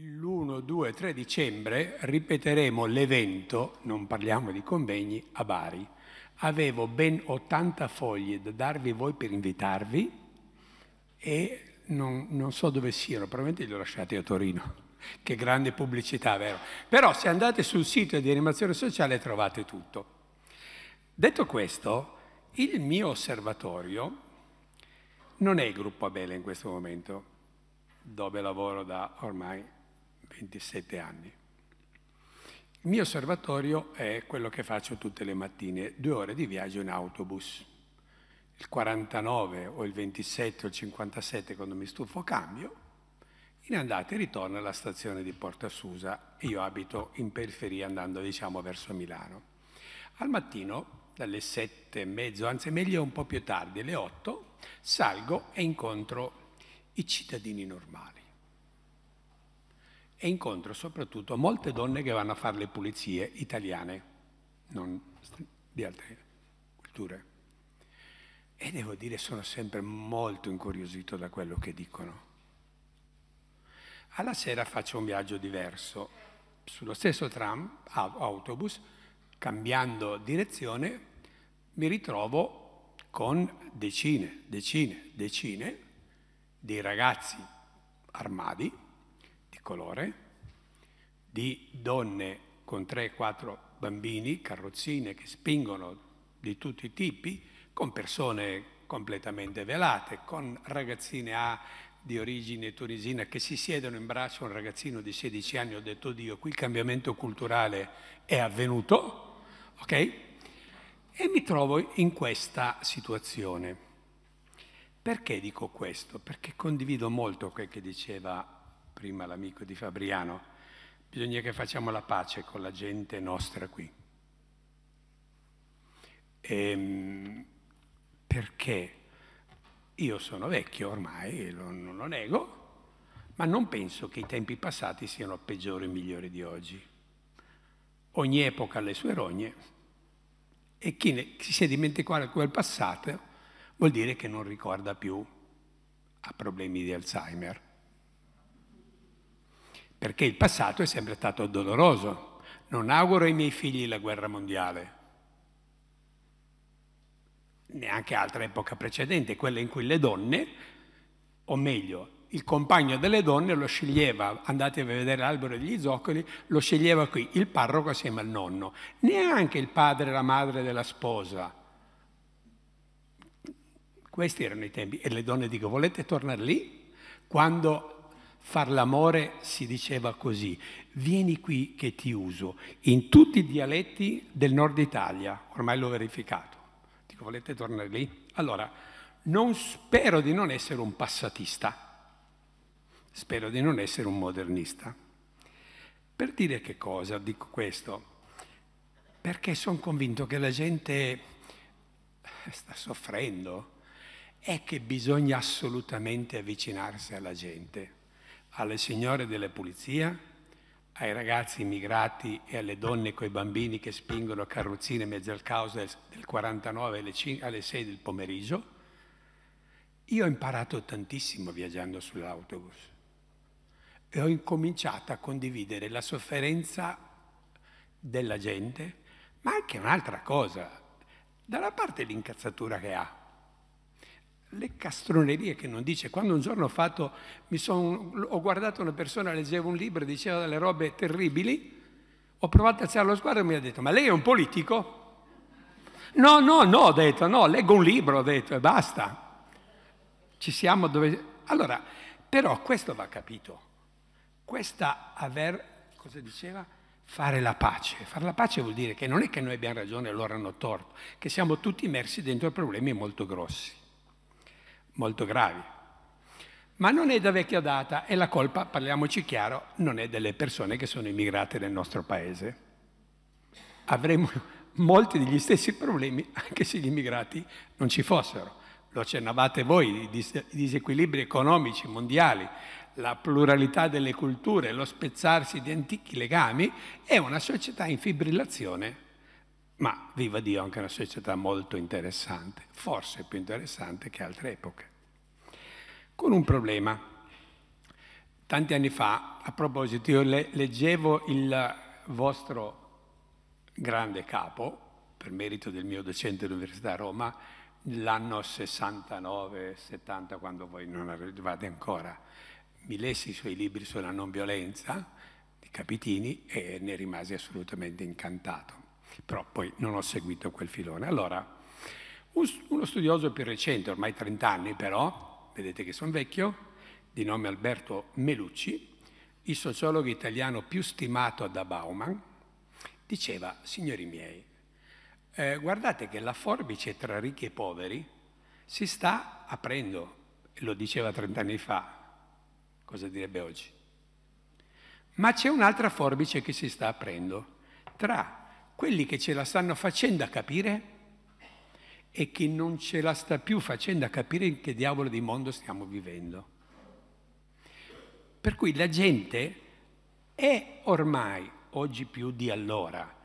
l'1, 2, 3 dicembre ripeteremo l'evento, non parliamo di convegni, a Bari. Avevo ben 80 foglie da darvi voi per invitarvi e non, non so dove siano, probabilmente li ho lasciati a Torino. Che grande pubblicità, vero? Però se andate sul sito di animazione sociale trovate tutto. Detto questo, il mio osservatorio non è il gruppo Abele in questo momento, dove lavoro da ormai 27 anni. Il mio osservatorio è quello che faccio tutte le mattine, due ore di viaggio in autobus. Il 49 o il 27 o il 57 quando mi stufo cambio, in andata e ritorno alla stazione di Porta Susa e io abito in periferia andando diciamo verso Milano. Al mattino dalle sette e mezzo, anzi meglio un po' più tardi, alle otto, salgo e incontro i cittadini normali e incontro soprattutto molte donne che vanno a fare le pulizie italiane, non di altre culture. E devo dire sono sempre molto incuriosito da quello che dicono. Alla sera faccio un viaggio diverso, sullo stesso tram, autobus, cambiando direzione, mi ritrovo con decine, decine, decine di ragazzi armati colore, di donne con 3-4 bambini, carrozzine che spingono di tutti i tipi, con persone completamente velate, con ragazzine A di origine tunisina che si siedono in braccio a un ragazzino di 16 anni, ho detto Dio, qui il cambiamento culturale è avvenuto, ok? E mi trovo in questa situazione. Perché dico questo? Perché condivido molto quel che diceva prima l'amico di Fabriano, bisogna che facciamo la pace con la gente nostra qui. E, ehm, perché io sono vecchio ormai, non lo nego, ma non penso che i tempi passati siano peggiori e migliori di oggi. Ogni epoca ha le sue rogne e chi, ne, chi si è dimenticato quel passato vuol dire che non ricorda più ha problemi di Alzheimer perché il passato è sempre stato doloroso. Non auguro ai miei figli la guerra mondiale, neanche altra epoca precedente, quella in cui le donne, o meglio, il compagno delle donne lo sceglieva, andate a vedere l'albero degli zoccoli, lo sceglieva qui, il parroco assieme al nonno, neanche il padre e la madre della sposa. Questi erano i tempi e le donne dico, volete tornare lì? Quando Far l'amore si diceva così, vieni qui che ti uso, in tutti i dialetti del nord Italia, ormai l'ho verificato. Dico, volete tornare lì? Allora, non spero di non essere un passatista, spero di non essere un modernista. Per dire che cosa dico questo? Perché sono convinto che la gente sta soffrendo, e che bisogna assolutamente avvicinarsi alla gente alle signore della pulizia, ai ragazzi immigrati e alle donne coi bambini che spingono carrozzine in mezzo al caos del, 49 alle, 5, alle 6 del pomeriggio. Io ho imparato tantissimo viaggiando sull'autobus e ho incominciato a condividere la sofferenza della gente, ma anche un'altra cosa, da una parte l'incazzatura che ha, le castronerie che non dice. Quando un giorno ho, fatto, son, ho guardato una persona, leggeva un libro, diceva delle robe terribili, ho provato a alzare lo sguardo e mi ha detto, ma lei è un politico? No, no, no, ho detto, no, leggo un libro, ho detto, e basta. Ci siamo dove... Allora, però questo va capito. Questa aver, cosa diceva? Fare la pace. Fare la pace vuol dire che non è che noi abbiamo ragione e loro hanno torto, che siamo tutti immersi dentro problemi molto grossi molto gravi. Ma non è da vecchia data e la colpa, parliamoci chiaro, non è delle persone che sono immigrate nel nostro paese. Avremmo molti degli stessi problemi anche se gli immigrati non ci fossero. Lo accennavate voi, i disequilibri economici mondiali, la pluralità delle culture, lo spezzarsi di antichi legami, è una società in fibrillazione ma viva Dio anche una società molto interessante, forse più interessante che altre epoche. Con un problema. Tanti anni fa, a proposito, io le leggevo il vostro grande capo, per merito del mio docente dell'Università a Roma, l'anno 69-70, quando voi non arrivate ancora. Mi lessi i suoi libri sulla non violenza di Capitini e ne rimasi assolutamente incantato però poi non ho seguito quel filone. Allora, uno studioso più recente, ormai 30 anni però, vedete che sono vecchio, di nome Alberto Melucci, il sociologo italiano più stimato da Bauman, diceva, signori miei, eh, guardate che la forbice tra ricchi e poveri si sta aprendo, lo diceva 30 anni fa, cosa direbbe oggi? Ma c'è un'altra forbice che si sta aprendo tra quelli che ce la stanno facendo a capire e chi non ce la sta più facendo a capire in che diavolo di mondo stiamo vivendo. Per cui la gente è ormai, oggi più di allora,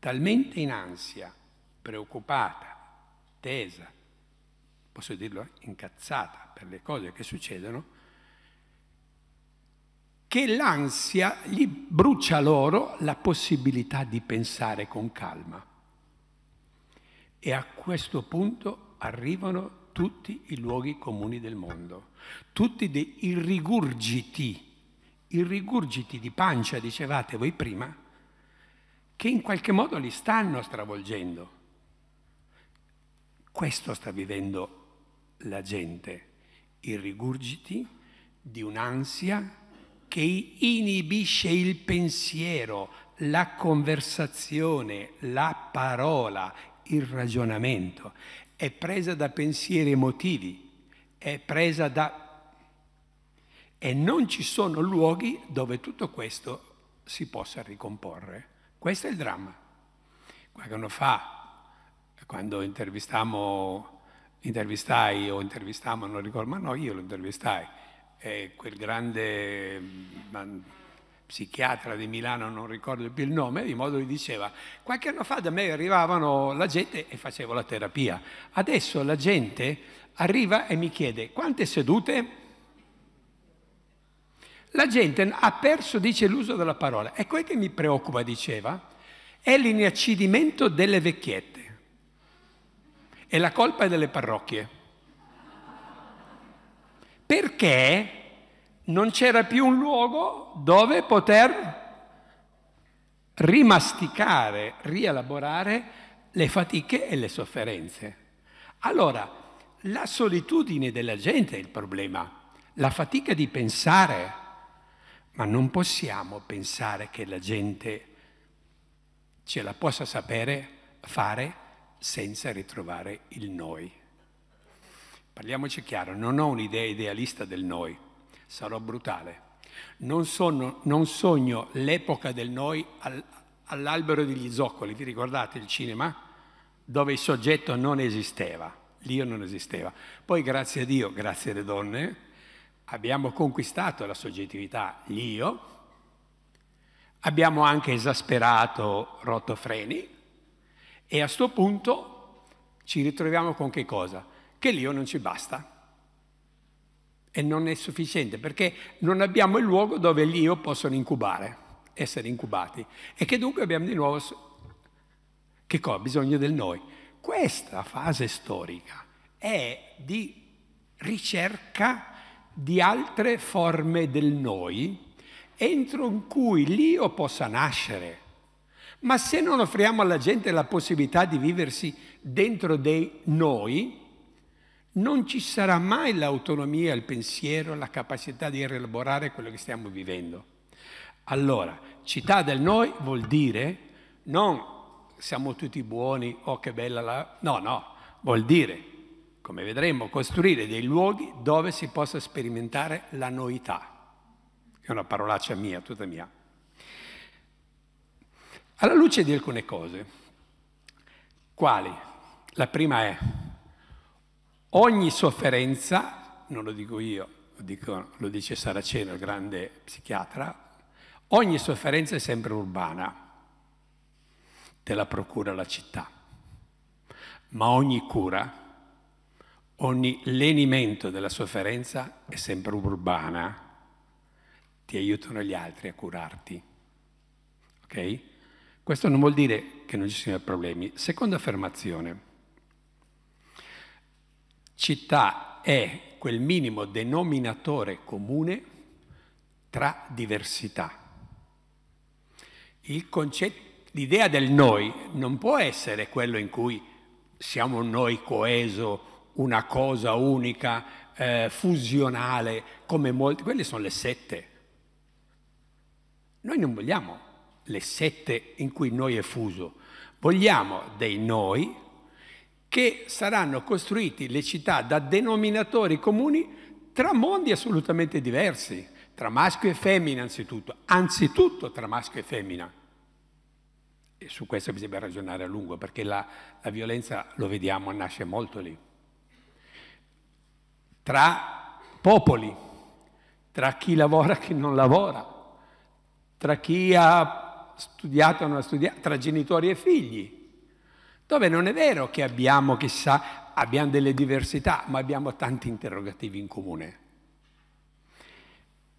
talmente in ansia, preoccupata, tesa, posso dirlo, incazzata per le cose che succedono, che l'ansia gli brucia loro la possibilità di pensare con calma. E a questo punto arrivano tutti i luoghi comuni del mondo, tutti dei rigurgiti, i rigurgiti di pancia, dicevate voi prima, che in qualche modo li stanno stravolgendo. Questo sta vivendo la gente, i rigurgiti di un'ansia che inibisce il pensiero, la conversazione, la parola, il ragionamento. È presa da pensieri emotivi, è presa da... E non ci sono luoghi dove tutto questo si possa ricomporre. Questo è il dramma. Qualche anno fa, quando intervistammo, intervistai o intervistammo, non ricordo, ma no, io lo intervistai, eh, quel grande man, psichiatra di Milano, non ricordo più il nome, di modo che diceva, qualche anno fa da me arrivavano la gente e facevo la terapia, adesso la gente arriva e mi chiede quante sedute? La gente ha perso, dice, l'uso della parola. E quel che mi preoccupa, diceva, è l'inacidimento delle vecchiette. È la colpa delle parrocchie perché non c'era più un luogo dove poter rimasticare, rielaborare le fatiche e le sofferenze. Allora, la solitudine della gente è il problema, la fatica di pensare, ma non possiamo pensare che la gente ce la possa sapere fare senza ritrovare il noi. Parliamoci chiaro, non ho un'idea idealista del noi, sarò brutale. Non, sono, non sogno l'epoca del noi al, all'albero degli zoccoli, vi ricordate il cinema? Dove il soggetto non esisteva, l'io non esisteva. Poi grazie a Dio, grazie alle donne, abbiamo conquistato la soggettività, l'io, abbiamo anche esasperato, rotto freni e a questo punto ci ritroviamo con che cosa? che l'io non ci basta. E non è sufficiente perché non abbiamo il luogo dove l'io possono incubare, essere incubati. E che dunque abbiamo di nuovo che cosa? bisogno del noi. Questa fase storica è di ricerca di altre forme del noi entro in cui l'io possa nascere. Ma se non offriamo alla gente la possibilità di viversi dentro dei noi, non ci sarà mai l'autonomia, il pensiero, la capacità di rielaborare quello che stiamo vivendo. Allora, città del noi vuol dire non siamo tutti buoni, oh che bella la... No, no, vuol dire, come vedremo, costruire dei luoghi dove si possa sperimentare la noità. È una parolaccia mia, tutta mia. Alla luce di alcune cose, quali? La prima è ogni sofferenza, non lo dico io, lo, dico, lo dice Saraceno, il grande psichiatra, ogni sofferenza è sempre urbana, te la procura la città, ma ogni cura, ogni lenimento della sofferenza è sempre urbana, ti aiutano gli altri a curarti. Ok? Questo non vuol dire che non ci siano problemi. Seconda affermazione. Città è quel minimo denominatore comune tra diversità. Concetto, l'idea del noi non può essere quello in cui siamo noi coeso, una cosa unica, eh, fusionale, come molti, quelle sono le sette. Noi non vogliamo le sette in cui noi è fuso, vogliamo dei noi che saranno costruiti le città da denominatori comuni tra mondi assolutamente diversi, tra maschio e femmina anzitutto, anzitutto tra maschio e femmina. E su questo bisogna ragionare a lungo perché la, la violenza, lo vediamo, nasce molto lì. Tra popoli, tra chi lavora e chi non lavora, tra chi ha studiato e non ha studiato, tra genitori e figli dove non è vero che abbiamo, chissà, abbiamo delle diversità, ma abbiamo tanti interrogativi in comune.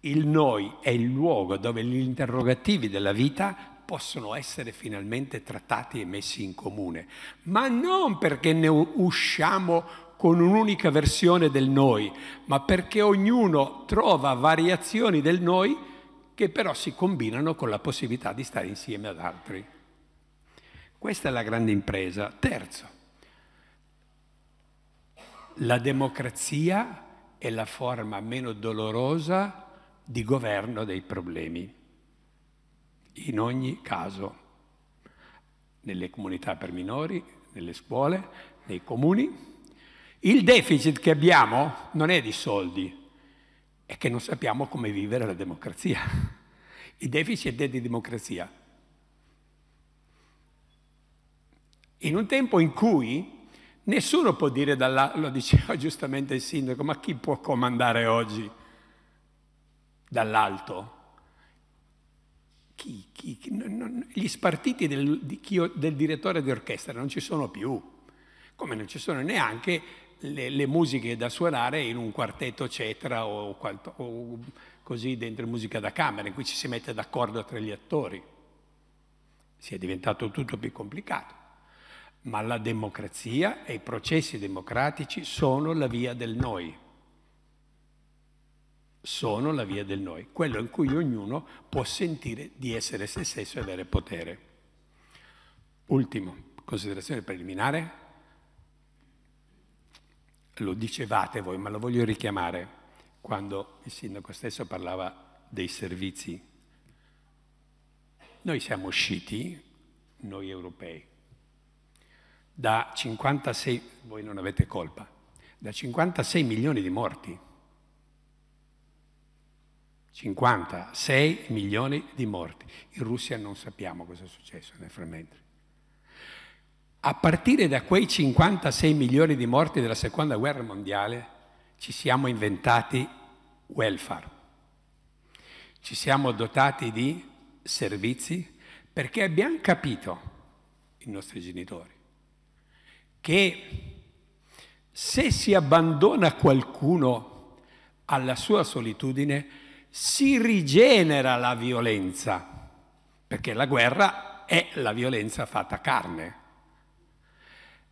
Il noi è il luogo dove gli interrogativi della vita possono essere finalmente trattati e messi in comune, ma non perché ne usciamo con un'unica versione del noi, ma perché ognuno trova variazioni del noi che però si combinano con la possibilità di stare insieme ad altri. Questa è la grande impresa. Terzo, la democrazia è la forma meno dolorosa di governo dei problemi, in ogni caso, nelle comunità per minori, nelle scuole, nei comuni. Il deficit che abbiamo non è di soldi, è che non sappiamo come vivere la democrazia. Il deficit è di democrazia. in un tempo in cui nessuno può dire dall'alto, lo diceva giustamente il sindaco, ma chi può comandare oggi dall'alto? Chi, chi, chi, non, non, gli spartiti del, di, del direttore di orchestra non ci sono più, come non ci sono neanche le, le musiche da suonare in un quartetto cetra o, quanto, o così dentro musica da camera, in cui ci si mette d'accordo tra gli attori. Si è diventato tutto più complicato ma la democrazia e i processi democratici sono la via del noi. Sono la via del noi, quello in cui ognuno può sentire di essere se stesso e avere potere. Ultimo, considerazione preliminare. Lo dicevate voi, ma lo voglio richiamare quando il sindaco stesso parlava dei servizi. Noi siamo usciti, noi europei, da 56, voi non avete colpa, da 56 milioni di morti. 56 milioni di morti. In Russia non sappiamo cosa è successo nel frattempo. A partire da quei 56 milioni di morti della seconda guerra mondiale ci siamo inventati welfare, ci siamo dotati di servizi perché abbiamo capito i nostri genitori che se si abbandona qualcuno alla sua solitudine si rigenera la violenza, perché la guerra è la violenza fatta carne.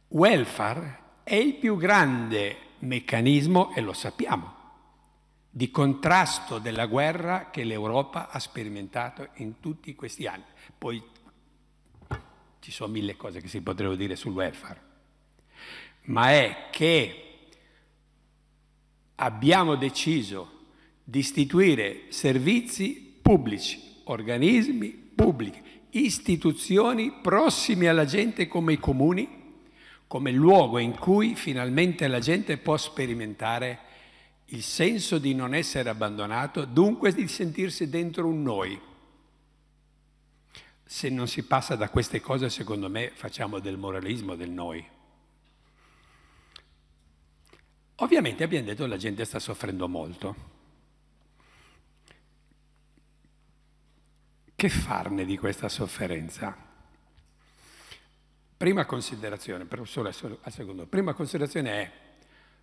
Welfare è il più grande meccanismo, e lo sappiamo, di contrasto della guerra che l'Europa ha sperimentato in tutti questi anni. Poi ci sono mille cose che si potrebbero dire sul welfare ma è che abbiamo deciso di istituire servizi pubblici, organismi pubblici, istituzioni prossime alla gente come i comuni, come luogo in cui finalmente la gente può sperimentare il senso di non essere abbandonato, dunque di sentirsi dentro un noi. Se non si passa da queste cose, secondo me, facciamo del moralismo del noi. Ovviamente abbiamo detto che la gente sta soffrendo molto. Che farne di questa sofferenza? Prima considerazione, solo al secondo, prima considerazione è,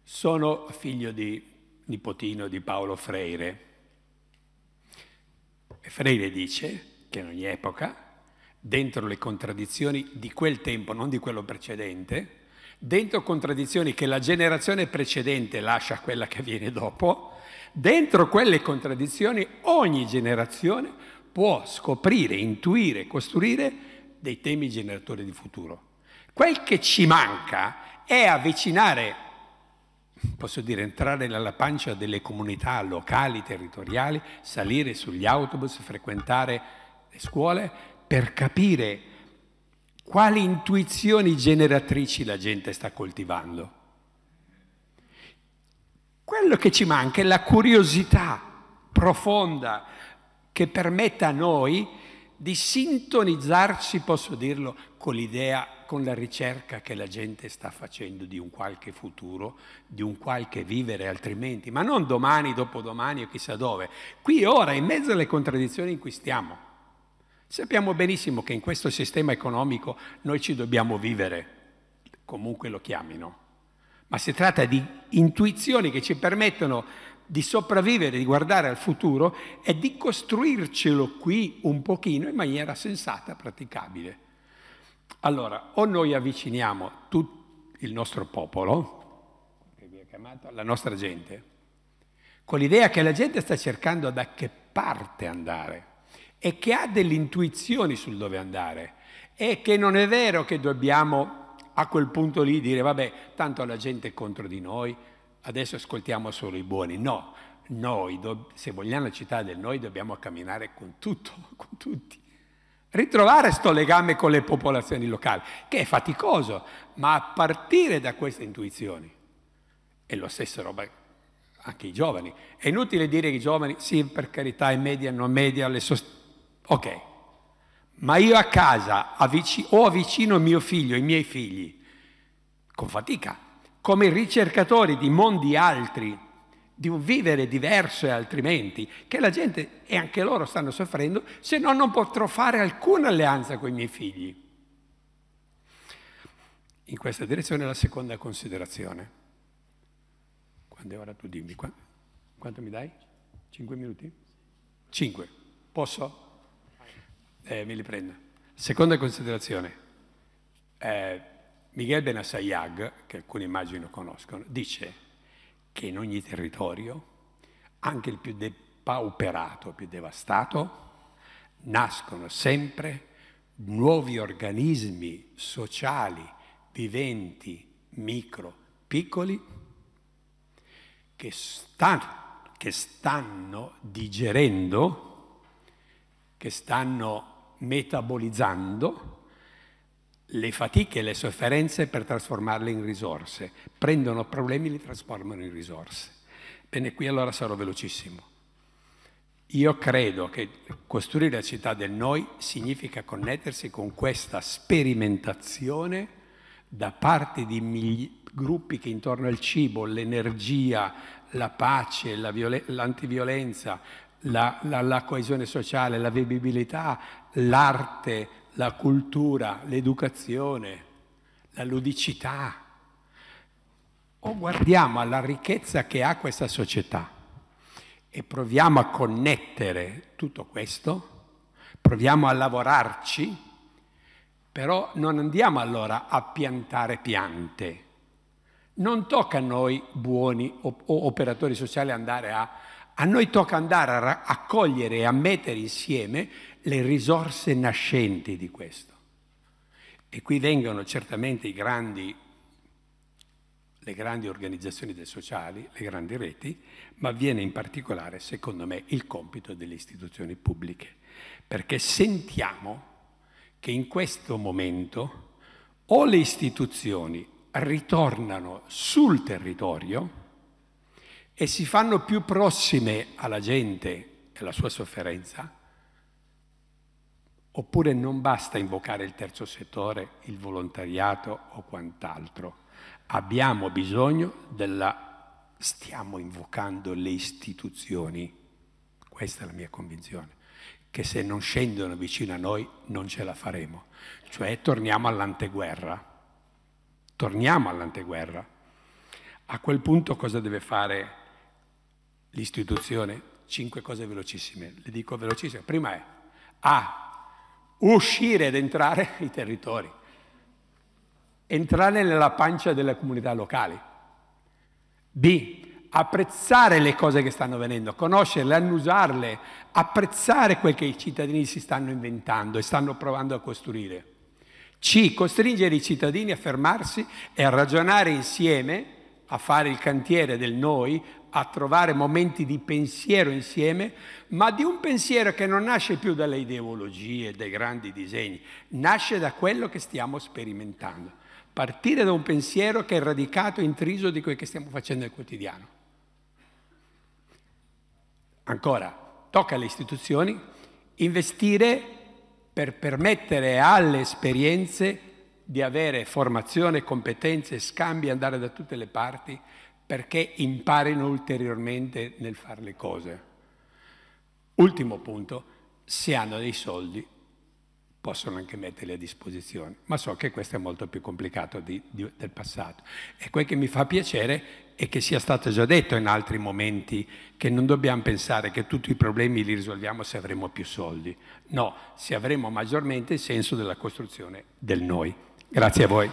sono figlio di nipotino di Paolo Freire. E Freire dice che in ogni epoca, dentro le contraddizioni di quel tempo, non di quello precedente, dentro contraddizioni che la generazione precedente lascia a quella che viene dopo, dentro quelle contraddizioni ogni generazione può scoprire, intuire, costruire dei temi generatori di futuro. Quel che ci manca è avvicinare, posso dire, entrare nella pancia delle comunità locali, territoriali, salire sugli autobus, frequentare le scuole per capire quali intuizioni generatrici la gente sta coltivando. Quello che ci manca è la curiosità profonda che permetta a noi di sintonizzarci, posso dirlo, con l'idea, con la ricerca che la gente sta facendo di un qualche futuro, di un qualche vivere altrimenti, ma non domani, dopodomani o chissà dove, qui ora, in mezzo alle contraddizioni in cui stiamo. Sappiamo benissimo che in questo sistema economico noi ci dobbiamo vivere, comunque lo chiamino, ma si tratta di intuizioni che ci permettono di sopravvivere, di guardare al futuro e di costruircelo qui un pochino in maniera sensata, praticabile. Allora, o noi avviciniamo tutto il nostro popolo, che vi è chiamato, la nostra gente, con l'idea che la gente sta cercando da che parte andare e che ha delle intuizioni sul dove andare e che non è vero che dobbiamo a quel punto lì dire vabbè, tanto la gente è contro di noi, adesso ascoltiamo solo i buoni. No, noi, se vogliamo la città del noi, dobbiamo camminare con tutto, con tutti. Ritrovare questo legame con le popolazioni locali, che è faticoso, ma a partire da queste intuizioni. è lo stesso roba anche i giovani. È inutile dire che i giovani, sì, per carità, i media, non media, le sostanze Ok, ma io a casa avvic- o avvicino mio figlio, i miei figli, con fatica, come ricercatori di mondi altri, di un vivere diverso e altrimenti, che la gente e anche loro stanno soffrendo, se no non potrò fare alcuna alleanza con i miei figli. In questa direzione la seconda considerazione. Quando è ora tu dimmi, quanto mi dai? Cinque minuti? Cinque. Posso? eh, me li prendo. Seconda considerazione, eh, Miguel Benassayag, che alcuni immagino conoscono, dice che in ogni territorio, anche il più depauperato, più devastato, nascono sempre nuovi organismi sociali, viventi, micro, piccoli, che stanno, che stanno digerendo, che stanno metabolizzando le fatiche e le sofferenze per trasformarle in risorse. Prendono problemi e li trasformano in risorse. Bene, qui allora sarò velocissimo. Io credo che costruire la città del noi significa connettersi con questa sperimentazione da parte di gruppi che intorno al cibo, l'energia, la pace, l'antiviolenza, la, la, la coesione sociale, la vivibilità, l'arte, la cultura, l'educazione, la ludicità. O guardiamo alla ricchezza che ha questa società e proviamo a connettere tutto questo, proviamo a lavorarci, però non andiamo allora a piantare piante. Non tocca a noi buoni o, operatori sociali andare a a noi tocca andare a accogliere e a mettere insieme le risorse nascenti di questo. E qui vengono certamente grandi, le grandi organizzazioni dei sociali, le grandi reti, ma viene in particolare, secondo me, il compito delle istituzioni pubbliche. Perché sentiamo che in questo momento o le istituzioni ritornano sul territorio, e si fanno più prossime alla gente e alla sua sofferenza? Oppure non basta invocare il terzo settore, il volontariato o quant'altro. Abbiamo bisogno della... stiamo invocando le istituzioni. Questa è la mia convinzione che se non scendono vicino a noi non ce la faremo. Cioè torniamo all'anteguerra. Torniamo all'anteguerra. A quel punto cosa deve fare l'istituzione, cinque cose velocissime, le dico velocissime. Prima è A, uscire ed entrare i territori, entrare nella pancia delle comunità locali. B, apprezzare le cose che stanno venendo, conoscerle, annusarle, apprezzare quel che i cittadini si stanno inventando e stanno provando a costruire. C, costringere i cittadini a fermarsi e a ragionare insieme a fare il cantiere del noi, a trovare momenti di pensiero insieme, ma di un pensiero che non nasce più dalle ideologie, dai grandi disegni, nasce da quello che stiamo sperimentando. Partire da un pensiero che è radicato, intriso di quel che stiamo facendo nel quotidiano. Ancora, tocca alle istituzioni investire per permettere alle esperienze di avere formazione, competenze, scambi, andare da tutte le parti perché imparino ulteriormente nel fare le cose. Ultimo punto, se hanno dei soldi possono anche metterli a disposizione, ma so che questo è molto più complicato di, di, del passato. E quel che mi fa piacere è che sia stato già detto in altri momenti che non dobbiamo pensare che tutti i problemi li risolviamo se avremo più soldi, no, se avremo maggiormente il senso della costruzione del noi. Grazie a voi.